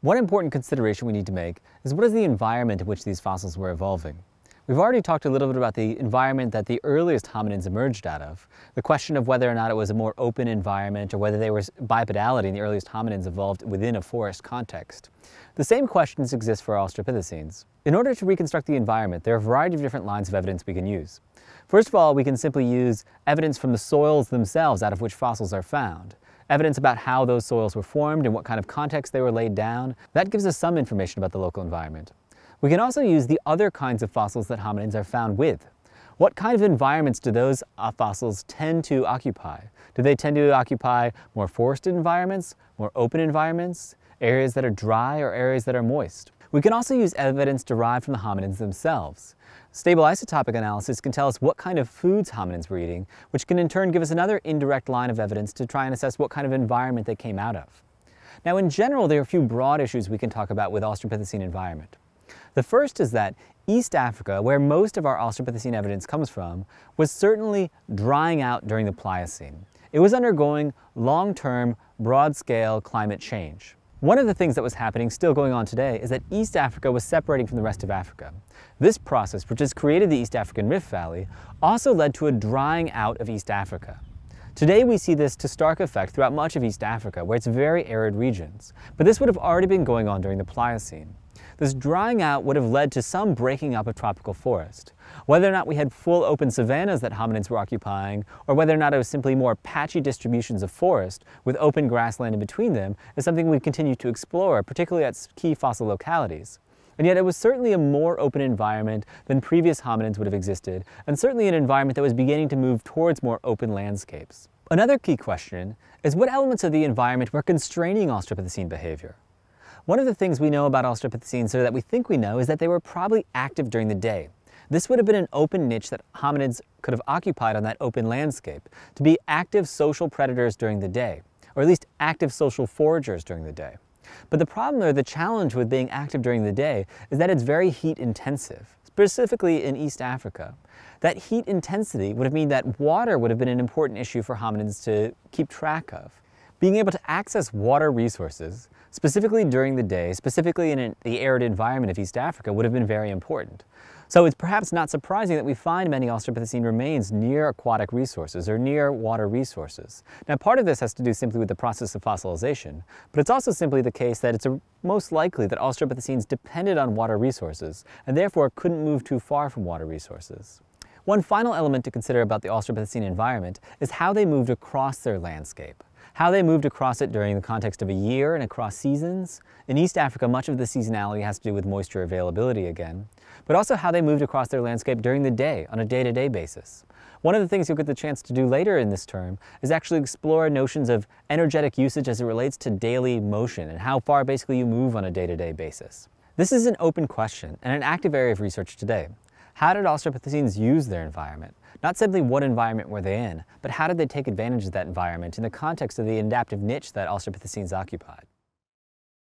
One important consideration we need to make is what is the environment in which these fossils were evolving? We've already talked a little bit about the environment that the earliest hominins emerged out of. The question of whether or not it was a more open environment or whether they were bipedality and the earliest hominins evolved within a forest context. The same questions exist for Australopithecines. In order to reconstruct the environment, there are a variety of different lines of evidence we can use. First of all, we can simply use evidence from the soils themselves out of which fossils are found evidence about how those soils were formed and what kind of context they were laid down. That gives us some information about the local environment. We can also use the other kinds of fossils that hominins are found with. What kind of environments do those uh, fossils tend to occupy? Do they tend to occupy more forested environments, more open environments, areas that are dry or areas that are moist? We can also use evidence derived from the hominins themselves. Stable isotopic analysis can tell us what kind of foods hominins were eating, which can in turn give us another indirect line of evidence to try and assess what kind of environment they came out of. Now in general, there are a few broad issues we can talk about with Australopithecine environment. The first is that East Africa, where most of our Australopithecine evidence comes from, was certainly drying out during the Pliocene. It was undergoing long-term, broad-scale climate change. One of the things that was happening, still going on today, is that East Africa was separating from the rest of Africa. This process, which has created the East African Rift Valley, also led to a drying out of East Africa. Today we see this to stark effect throughout much of East Africa, where it's very arid regions, but this would have already been going on during the Pliocene. This drying out would have led to some breaking up of tropical forest. Whether or not we had full open savannas that hominids were occupying, or whether or not it was simply more patchy distributions of forest with open grassland in between them, is something we continue to explore, particularly at key fossil localities. And yet it was certainly a more open environment than previous hominids would have existed, and certainly an environment that was beginning to move towards more open landscapes. Another key question is what elements of the environment were constraining australopithecine behavior? One of the things we know about Australopithecines, or that we think we know, is that they were probably active during the day. This would have been an open niche that hominids could have occupied on that open landscape, to be active social predators during the day, or at least active social foragers during the day. But the problem or the challenge with being active during the day is that it's very heat intensive, specifically in East Africa. That heat intensity would have meant that water would have been an important issue for hominids to keep track of. Being able to access water resources specifically during the day, specifically in an, the arid environment of East Africa, would have been very important. So it's perhaps not surprising that we find many Australopithecine remains near aquatic resources or near water resources. Now part of this has to do simply with the process of fossilization, but it's also simply the case that it's a, most likely that Australopithecines depended on water resources and therefore couldn't move too far from water resources. One final element to consider about the Australopithecine environment is how they moved across their landscape how they moved across it during the context of a year and across seasons. In East Africa, much of the seasonality has to do with moisture availability again, but also how they moved across their landscape during the day, on a day-to-day -day basis. One of the things you'll get the chance to do later in this term is actually explore notions of energetic usage as it relates to daily motion and how far basically you move on a day-to-day -day basis. This is an open question and an active area of research today. How did Australopithecines use their environment? Not simply what environment were they in, but how did they take advantage of that environment in the context of the adaptive niche that Australopithecines occupied?